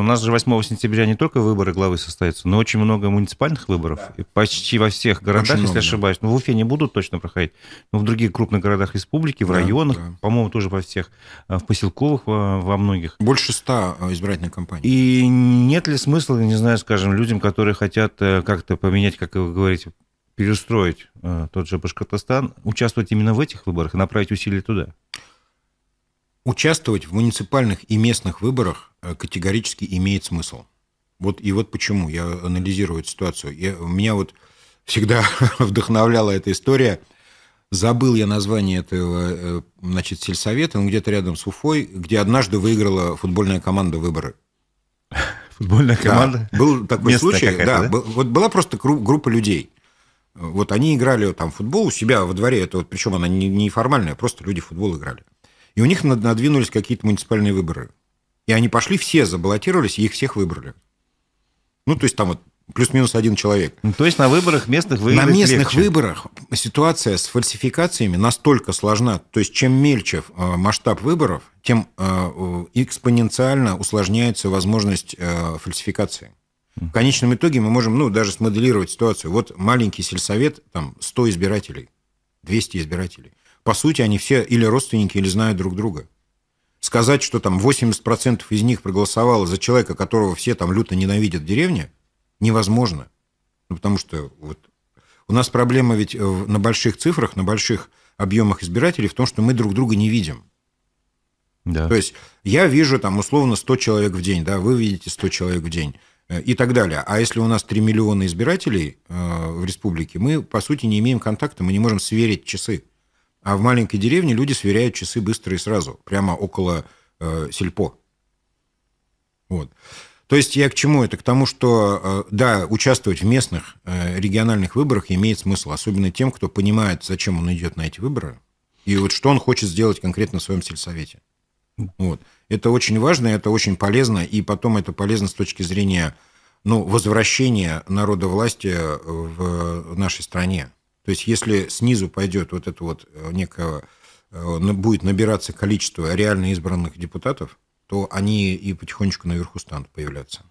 У нас же 8 сентября не только выборы главы состоятся, но очень много муниципальных выборов. Да. И почти во всех городах, очень если много. ошибаюсь. Ну, в Уфе не будут точно проходить, но в других крупных городах республики, в да, районах, да. по-моему, тоже во всех, э, в поселковых во многих. Больше ста э, избирательных кампаний. И нет ли смысла, не знаю, скажем, людям, которые хотят э, как-то поменять, как вы говорите, перестроить тот же Башкортостан, участвовать именно в этих выборах и направить усилия туда? Участвовать в муниципальных и местных выборах категорически имеет смысл. Вот и вот почему я анализирую эту ситуацию. Я, меня вот всегда вдохновляла эта история. Забыл я название этого, э, значит, сельсовета, он где-то рядом с Уфой, где однажды выиграла футбольная команда выборы. Футбольная команда? Да, был такой Место случай, да, да? Был, вот была просто группа людей. Вот они играли там футбол у себя во дворе, это вот, причем она не, не формальная, просто люди в футбол играли. И у них надвинулись какие-то муниципальные выборы и они пошли, все забаллотировались, и их всех выбрали. Ну, то есть там вот плюс-минус один человек. Ну, то есть на выборах местных выиграть На местных легче. выборах ситуация с фальсификациями настолько сложна. То есть чем мельче э, масштаб выборов, тем э, э, экспоненциально усложняется возможность фальсификации. В конечном итоге мы можем, ну, даже смоделировать ситуацию. Вот маленький сельсовет, там 100 избирателей, 200 избирателей. По сути, они все или родственники, или знают друг друга сказать, что там 80% из них проголосовало за человека, которого все там люто ненавидят в деревне, невозможно. Ну, потому что вот у нас проблема ведь э, на больших цифрах, на больших объемах избирателей в том, что мы друг друга не видим. Да. То есть я вижу там условно 100 человек в день, да, вы видите 100 человек в день э, и так далее. А если у нас 3 миллиона избирателей э, в республике, мы, по сути, не имеем контакта, мы не можем сверить часы. А в маленькой деревне люди сверяют часы быстро и сразу, прямо около э, сельпо. Вот. То есть я к чему это? К тому, что, э, да, участвовать в местных э, региональных выборах имеет смысл, особенно тем, кто понимает, зачем он идет на эти выборы, и вот что он хочет сделать конкретно в своем сельсовете. Вот. Это очень важно, это очень полезно, и потом это полезно с точки зрения ну, возвращения народа власти э, в нашей стране. То есть если снизу пойдет вот это вот э, некое, э, будет набираться количество реально избранных депутатов, то они и потихонечку наверху станут появляться.